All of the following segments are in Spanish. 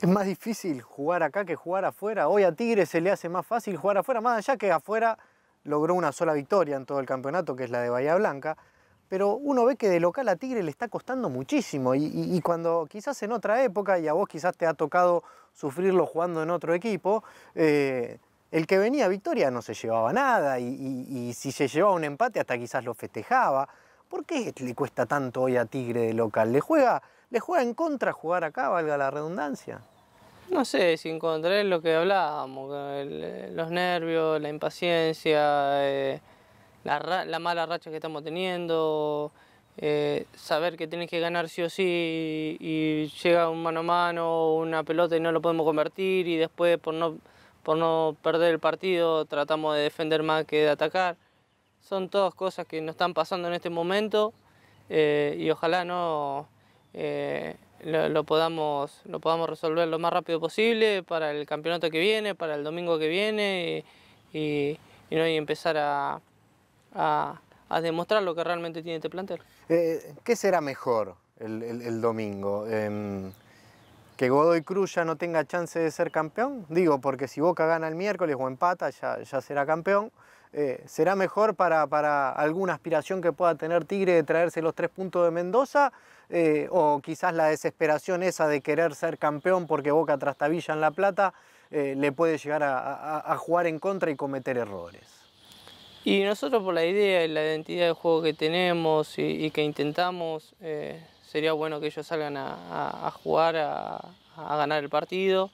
Es más difícil jugar acá que jugar afuera. Hoy a Tigre se le hace más fácil jugar afuera, más allá que afuera logró una sola victoria en todo el campeonato, que es la de Bahía Blanca. Pero uno ve que de local a Tigre le está costando muchísimo. Y, cuando quizás en otra época, y a vos quizás te ha tocado sufrirlo jugando en otro equipo, eh, el que venía a victoria no se llevaba nada. Y, y si se llevaba un empate, hasta quizás lo festejaba. ¿Por qué le cuesta tanto hoy a Tigre de local? Le juega ¿Le juega en contra jugar acá, valga la redundancia? No sé, si contra es lo que hablábamos, eh, los nervios, la impaciencia, eh, la, mala racha que estamos teniendo, eh, saber que tienes que ganar sí o sí y, llega un mano a mano, una pelota y no lo podemos convertir y después por no, por no perder el partido tratamos de defender más que de atacar. Son todas cosas que nos están pasando en este momento y ojalá no eh, lo, podamos, lo podamos resolver lo más rápido posible para el campeonato que viene, para el domingo que viene y, y, empezar a, a, demostrar lo que realmente tiene este plantel. Eh, ¿Qué será mejor el, el, domingo? Em, ¿Que Godoy Cruz ya no tenga chance de ser campeón? Digo, porque si Boca gana el miércoles o empata, ya, ya será campeón. Eh, ¿Será mejor para, para alguna aspiración que pueda tener Tigre de traerse los tres puntos de Mendoza? Eh, o quizás la desesperación esa de querer ser campeón porque Boca trastabilla en La Plata, eh, le puede llegar a, jugar en contra y cometer errores. Y nosotros por la idea y la identidad de juego que tenemos y, que intentamos, eh, sería bueno que ellos salgan a, jugar, a, ganar el partido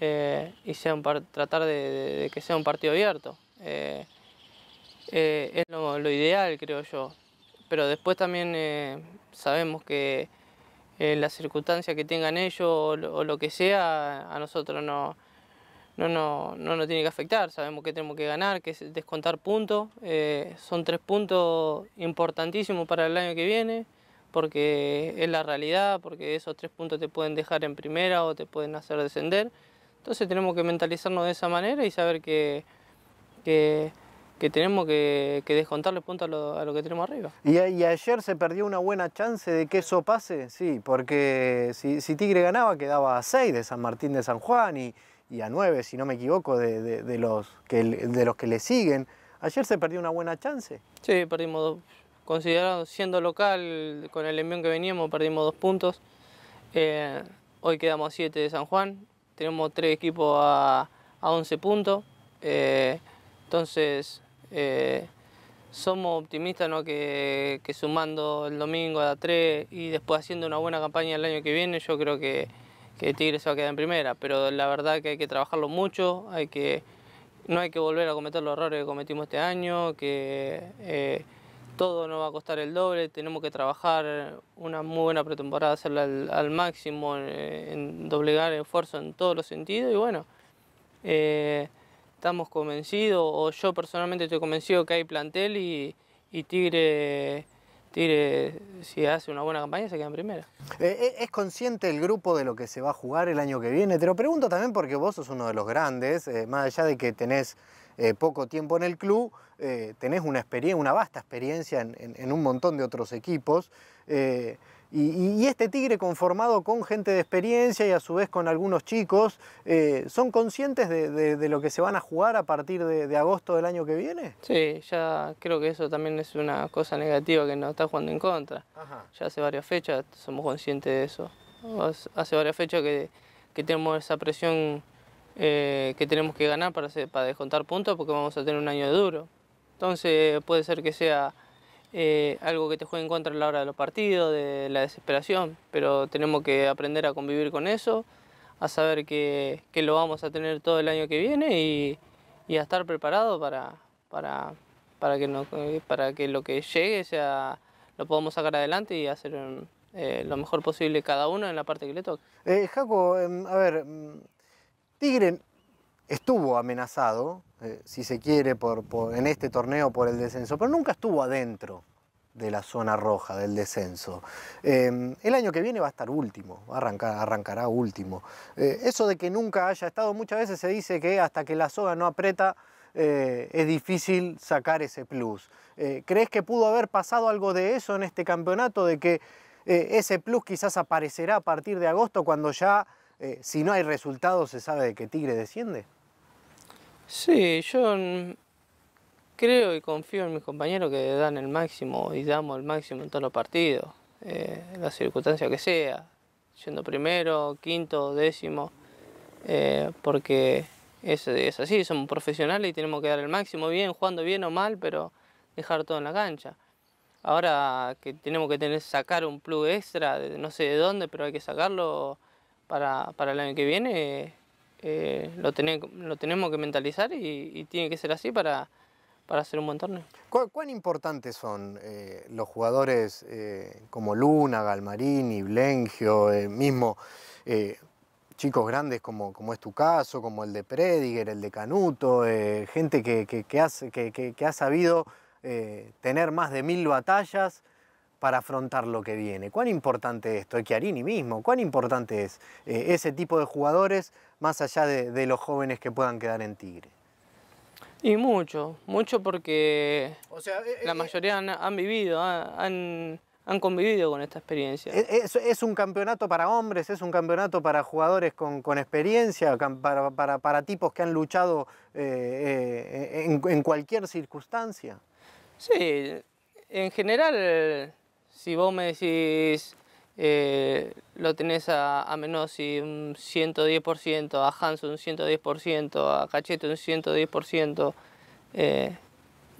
y sea un tratar de, que sea un partido abierto. es lo ideal, creo yo pero después también eh, sabemos que eh, las circunstancias que tengan ellos o, lo que sea, a nosotros no, no, nos tiene que afectar. Sabemos que tenemos que ganar, que es descontar puntos. Eh, son tres puntos importantísimos para el año que viene, porque es la realidad, porque esos tres puntos te pueden dejar en primera o te pueden hacer descender. Entonces tenemos que mentalizarnos de esa manera y saber que, que que tenemos que, que descontarle puntos a lo, que tenemos arriba. Y, ayer se perdió una buena chance de que eso pase, sí, porque si, Tigre ganaba quedaba a 6 de San Martín de San Juan y, a 9, si no me equivoco, de, los que, de los que le siguen. Ayer se perdió una buena chance. Sí, perdimos dos. Considerado, siendo local, con el envión que veníamos, perdimos dos puntos. Eh, hoy quedamos a 7 de San Juan. Tenemos tres equipos a, a 11 puntos. Eh, entonces, eh, somos optimistas que, sumando el domingo a 3 y después haciendo una buena campaña el año que viene, yo creo que, que Tigre se va a quedar en primera, pero la verdad que hay que trabajarlo mucho, hay que, no hay que volver a cometer los errores que cometimos este año, que eh, todo nos va a costar el doble, tenemos que trabajar una muy buena pretemporada, hacerla al, máximo, en, doblegar el esfuerzo en todos los sentidos y bueno. Eh, estamos convencidos, o yo personalmente estoy convencido que hay plantel y, Tigre, Tigre, si hace una buena campaña, se queda en primera. Eh, eh, ¿Es consciente el grupo de lo que se va a jugar el año que viene? Te lo pregunto también porque vos sos uno de los grandes, eh, más allá de que tenés poco tiempo en el club, tenés una, experiencia, una vasta experiencia en, en, un montón de otros equipos. Y, este tigre conformado con gente de experiencia y a su vez con algunos chicos, eh, ¿son conscientes de, lo que se van a jugar a partir de, agosto del año que viene? Sí, ya creo que eso también es una cosa negativa que nos está jugando en contra. Ya hace varias fechas somos conscientes de eso. Hace varias fechas que, tenemos esa presión eh, que tenemos que ganar para, para descontar puntos porque vamos a tener un año duro. Entonces puede ser que sea eh, algo que te juega en contra a la hora de los partidos, de la desesperación, pero tenemos que aprender a convivir con eso, a saber que, lo vamos a tener todo el año que viene y, a estar preparado para, para, que para que lo que llegue sea lo podamos sacar adelante y hacer eh, lo mejor posible cada uno en la parte que le toque. Eh, Jaco, em, a ver, mm, Tigre estuvo amenazado eh, si se quiere, por, en este torneo por el descenso, pero nunca estuvo adentro de la zona roja del descenso. Em, el año que viene va a estar último, arrancar, arrancará último. Eh, eso de que nunca haya estado, muchas veces se dice que hasta que la soga no aprieta, eh, es difícil sacar ese plus. ¿Crees que pudo haber pasado algo de eso en este campeonato? De que ese plus quizás aparecerá a partir de agosto cuando ya, si no hay resultados, se sabe de que Tigre desciende. Sí, yo creo y confío en mis compañeros que dan el máximo y damos el máximo en todos los partidos, eh, la circunstancia que sea, siendo primero, quinto, décimo, eh, porque es, es, así, somos profesionales y tenemos que dar el máximo, bien, jugando bien o mal, pero dejar todo en la cancha. Ahora que tenemos que tener, sacar un plug extra, no sé de dónde, pero hay que sacarlo para, para el año que viene, eh, lo, tenemos que mentalizar y, tiene que ser así para, hacer un buen torneo. ¿Cuán, importantes son eh, los jugadores eh, como Luna, Galmarini, Blengio, mismo chicos grandes como, es tu caso, como el de Prediger, el de Canuto, gente que ha sabido tener más de mil batallas? para afrontar lo que viene. ¿Cuán importante es esto? Chiarini mismo, ¿cuán importante es eh, ese tipo de jugadores más allá de, los jóvenes que puedan quedar en Tigre? Y mucho, mucho porque eh, eh, la mayoría han, vivido, ah, han, convivido con esta experiencia. Es, un campeonato para hombres, es un campeonato para jugadores con, experiencia, para, tipos que han luchado en, en cualquier circunstancia. Sí, en general si vos me decís, eh, lo tenés a, a Menossi un 110%, a Hanson un 110%, a Cachete un 110%, eh,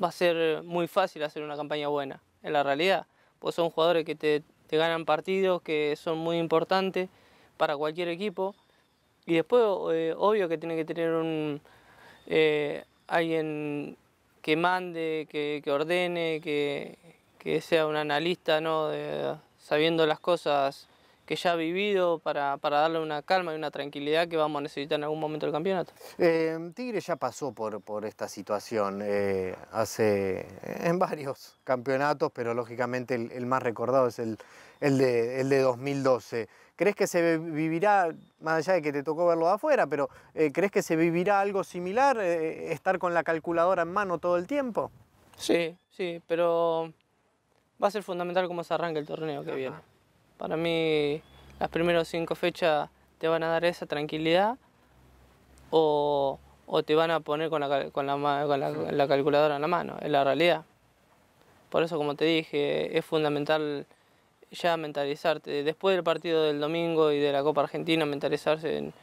va a ser muy fácil hacer una campaña buena, en la realidad. Pues son jugadores que te, ganan partidos, que son muy importantes para cualquier equipo. Y después, eh, obvio que tiene que tener un alguien que mande, que ordene, que, que sea un analista, ¿no? sabiendo las cosas que ya ha vivido para, darle una calma y una tranquilidad que vamos a necesitar en algún momento del campeonato. Eh, Tigre ya pasó por, por esta situación eh, hace en varios campeonatos, pero lógicamente el, más recordado es el, el, de, el de 2012. ¿Crees que se vivirá, más allá de que te tocó verlo de afuera, pero eh, crees que se vivirá algo similar, estar con la calculadora en mano todo el tiempo? Sí, sí, pero va a ser fundamental cómo se arranque el torneo que viene. Para mí, las primeras cinco fechas te van a dar esa tranquilidad o, te van a poner con, la, calculadora en la mano, es la realidad. Por eso, como te dije, es fundamental ya mentalizarte. Después del partido del domingo y de la Copa Argentina, mentalizarse en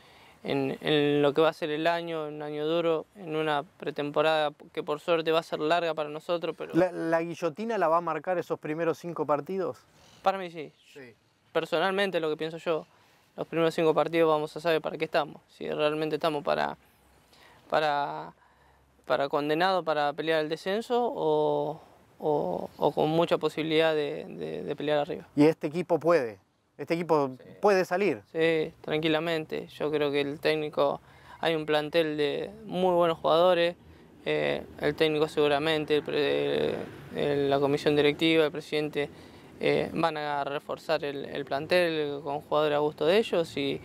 en, lo que va a ser el año, un año duro, en una pretemporada que por suerte va a ser larga para nosotros. ¿La, guillotina la va a marcar esos primeros cinco partidos? Para mí sí. Personalmente lo que pienso yo, los primeros cinco partidos vamos a saber para qué estamos, si realmente estamos para, para, para condenado, para pelear el descenso o, o, con mucha posibilidad de pelear arriba. ¿Y este equipo puede? Este equipo puede salir. Sí, tranquilamente. Yo creo que el técnico, hay un plantel de muy buenos jugadores. Eh, el técnico seguramente, eh, el, la comisión directiva, el presidente, eh, van a reforzar el, plantel con jugadores a gusto de ellos y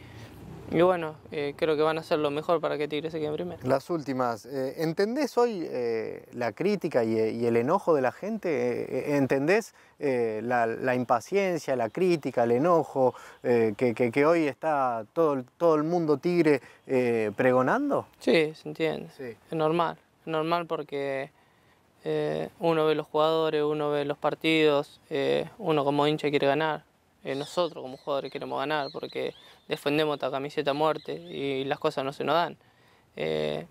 y bueno, eh, creo que van a hacer lo mejor para que Tigre se quede primero. Las últimas. Eh, ¿Entendés hoy eh, la crítica y, el enojo de la gente? ¿Entendés la, impaciencia, la crítica, el enojo que, hoy está todo, todo el mundo Tigre pregonando? Sí, se entiende. Es normal. Es normal porque uno ve los jugadores, uno ve los partidos, uno como hincha quiere ganar. Eh, nosotros como jugadores queremos ganar porque defendemos esta camiseta a muerte y las cosas no se nos dan. Eh,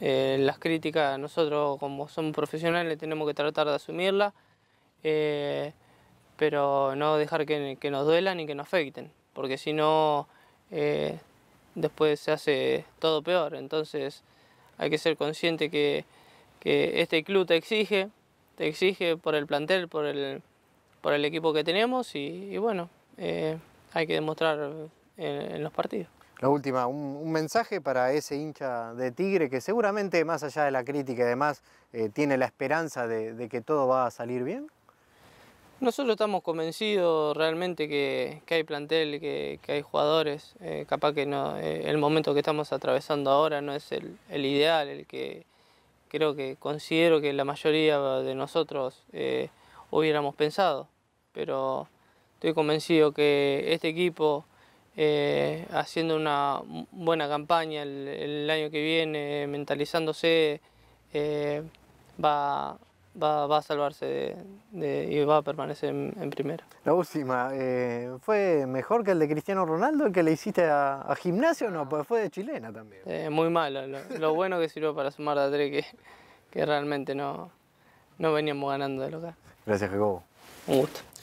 eh, las críticas, nosotros como somos profesionales tenemos que tratar de asumirlas, pero no dejar que, nos duelan y que nos afecten, porque si no, después se hace todo peor. Entonces hay que ser consciente que, que este club te exige, te exige por el plantel, por el, por el equipo que tenemos y, bueno, eh, hay que demostrar en, los partidos. La última, un, mensaje para ese hincha de Tigre que seguramente más allá de la crítica y demás eh, tiene la esperanza de, que todo va a salir bien. Nosotros estamos convencidos realmente que, hay plantel, que, hay jugadores. Eh, capaz que el momento que estamos atravesando ahora no es el ideal, el que creo que considero que la mayoría de nosotros hubiéramos pensado pero estoy convencido que este equipo, eh, haciendo una buena campaña el, año que viene, mentalizándose, eh, va, va, a salvarse y va a permanecer en, primero. primera. La última, eh, ¿fue mejor que el de Cristiano Ronaldo, el que le hiciste a, Gimnasio o no? Pues fue de chilena también. muy malo, lo, bueno que sirvió para sumar a tres que, que realmente no, no veníamos ganando de local. Gracias, Jacobo. Un gusto.